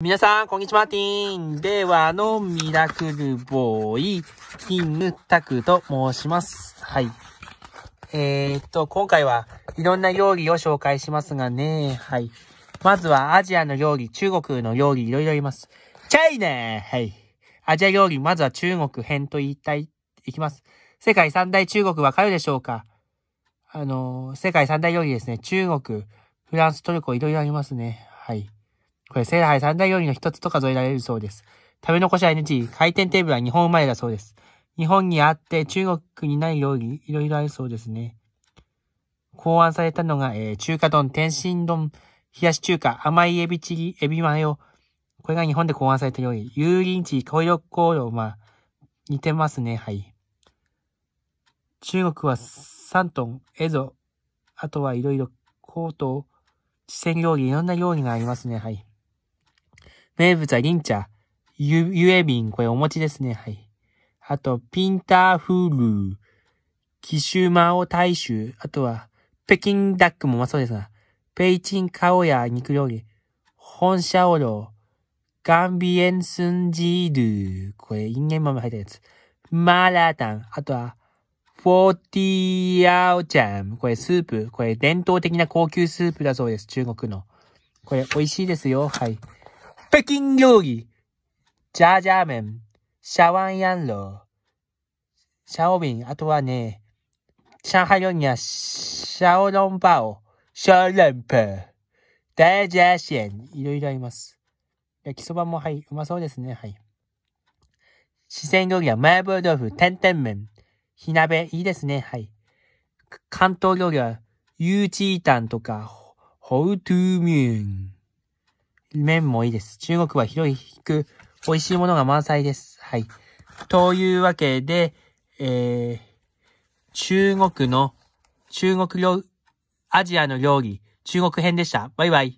皆さん、こんにちは、ティーン。ではのミラクルボーイ、キングタクと申します。はい。えー、っと、今回はいろんな料理を紹介しますがね、はい。まずはアジアの料理、中国の料理、いろいろいます。チャイナはい。アジア料理、まずは中国編と言いたい、いきます。世界三大中国わかるでしょうかあの、世界三大料理ですね。中国、フランス、トルコ、いろいろありますね。はい。これ、聖杯三大料理の一つと数えられるそうです。食べ残しは NG、回転テーブルは日本生まれだそうです。日本にあって中国にない料理、いろいろあるそうですね。考案されたのが、えー、中華丼、天津丼、冷やし中華、甘いエビチリ、エビマヨ。これが日本で考案された料理。油淋鶏、コ色香コまあ、似てますね、はい。中国は山東、蝦夷、あとはいろいろ、高等、四川料理、いろんな料理がありますね、はい。名物はチャ。ゆ、ゆえびん、これお餅ですね。はい。あと、ピンターフール、キシュマオ大衆。あとは、北京ダックもうまそうですな。チンカオや肉料理。本社オロ。ガンビエンスンジール。これ、インゲン豆入ったやつ。マーラータン。あとは、フォーティーアオチャン。これスープ。これ伝統的な高級スープだそうです。中国の。これ美味しいですよ。はい。北京料理、ジャージャー麺、シャワンヤンロー、シャオビン、あとはね、上海料理はシャオロンバオ、シャーレンペ、ダージャーシェン、いろいろあります。焼きそばもはい、うまそうですね、はい。四川料理は麻婆豆腐、担々麺、火鍋、いいですね、はい。関東料理は、ユーチータンとか、ホウトゥーミュン。面もいいです。中国は広く美味しいものが満載です。はい。というわけで、えー、中国の、中国料、アジアの料理、中国編でした。バイバイ。